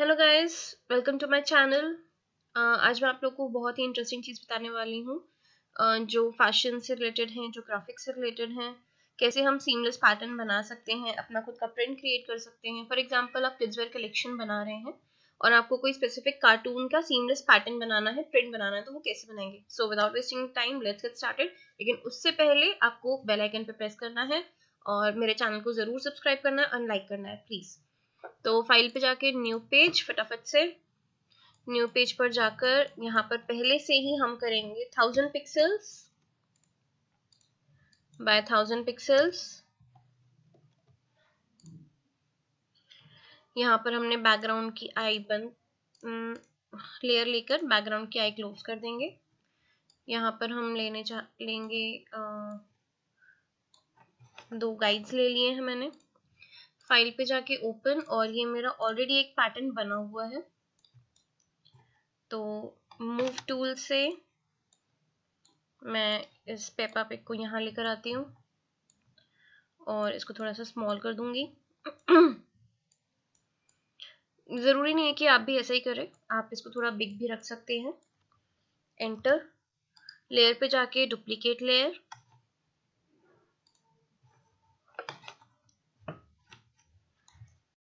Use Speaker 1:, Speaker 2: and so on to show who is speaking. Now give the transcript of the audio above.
Speaker 1: hello guys welcome to my channel आज मैं आप लोग को बहुत ही इंटरेस्टिंग चीज़ बताने वाली हूँ uh, जो फैशन से रिलेटेड हैं जो ग्राफिक्स से रिलेटेड हैं कैसे हम सीमलेस पैटर्न बना सकते हैं अपना खुद का प्रिंट क्रिएट कर सकते हैं फॉर एग्जांपल आप किड्सवेयर कलेक्शन बना रहे हैं और आपको कोई स्पेसिफिक कार्टून का सीमलेस पैटर्न बनाना है प्रिंट बनाना है तो वो कैसे बनाएंगे so without wasting time let's get started लेकिन उससे पहले आपको बेलाइकन पर प्रेस करना है और मेरे चैनल को ज़रूर सब्सक्राइब करना है अनलाइक करना है प्लीज़ तो फाइल पे जाके न्यू पेज फटाफट से न्यू पेज पर जाकर यहाँ पर पहले से ही हम करेंगे thousand pixels by thousand pixels यहाँ पर हमने बैकग्राउंड की आई बंद लेयर लेकर बैकग्राउंड की आई क्लोज कर देंगे यहाँ पर हम लेने जा लेंगे आ, दो गाइड्स ले लिए हैं मैंने फाइल पे जाके ओपन और ये मेरा ऑलरेडी एक पैटर्न बना हुआ है तो मूव टूल से मैं इस पेपा पिक को यहाँ लेकर आती हूँ और इसको थोड़ा सा स्मॉल कर दूंगी ज़रूरी नहीं है कि आप भी ऐसा ही करें आप इसको थोड़ा बिग भी रख सकते हैं एंटर लेयर पे जाके डुप्लीकेट लेयर